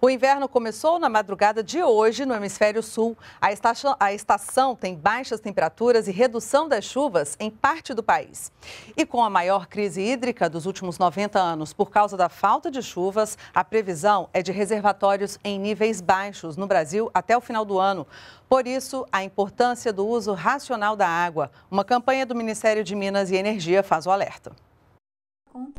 O inverno começou na madrugada de hoje no hemisfério sul. A estação, a estação, tem baixas temperaturas e redução das chuvas em parte do país. E com a maior crise hídrica dos últimos 90 anos por causa da falta de chuvas, a previsão é de reservatórios em níveis baixos no Brasil até o final do ano. Por isso, a importância do uso racional da água. Uma campanha do Ministério de Minas e Energia faz o alerta.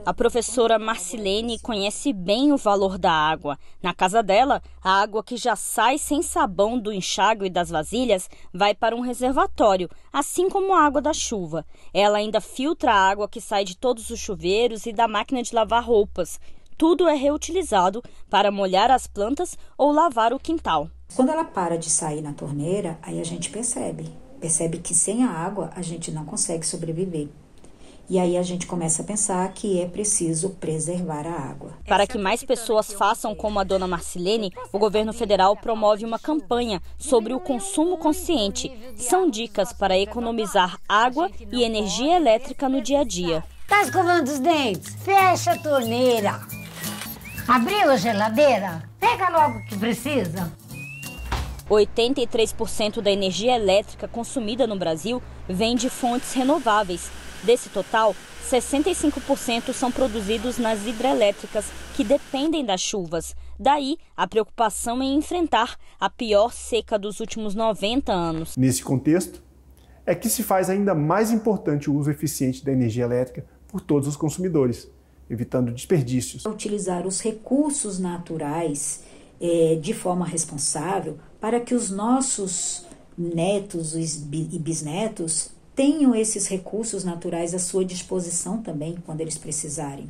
A professora Marcilene conhece bem o valor da água. Na casa dela, a água que já sai sem sabão do enxágue e das vasilhas vai para um reservatório, assim como a água da chuva. Ela ainda filtra a água que sai de todos os chuveiros e da máquina de lavar roupas. Tudo é reutilizado para molhar as plantas ou lavar o quintal. Quando ela para de sair na torneira, aí a gente percebe. Percebe que sem a água a gente não consegue sobreviver. E aí a gente começa a pensar que é preciso preservar a água. Para que mais pessoas façam como a dona Marcilene, o governo federal promove uma campanha sobre o consumo consciente. São dicas para economizar água e energia elétrica no dia a dia. Tá escovando os dentes? Fecha a torneira. Abriu a geladeira? Pega logo o que precisa. 83% da energia elétrica consumida no Brasil vem de fontes renováveis Desse total, 65% são produzidos nas hidrelétricas, que dependem das chuvas. Daí, a preocupação em enfrentar a pior seca dos últimos 90 anos. Nesse contexto, é que se faz ainda mais importante o uso eficiente da energia elétrica por todos os consumidores, evitando desperdícios. Utilizar os recursos naturais é, de forma responsável para que os nossos netos e bisnetos tenham esses recursos naturais à sua disposição também quando eles precisarem.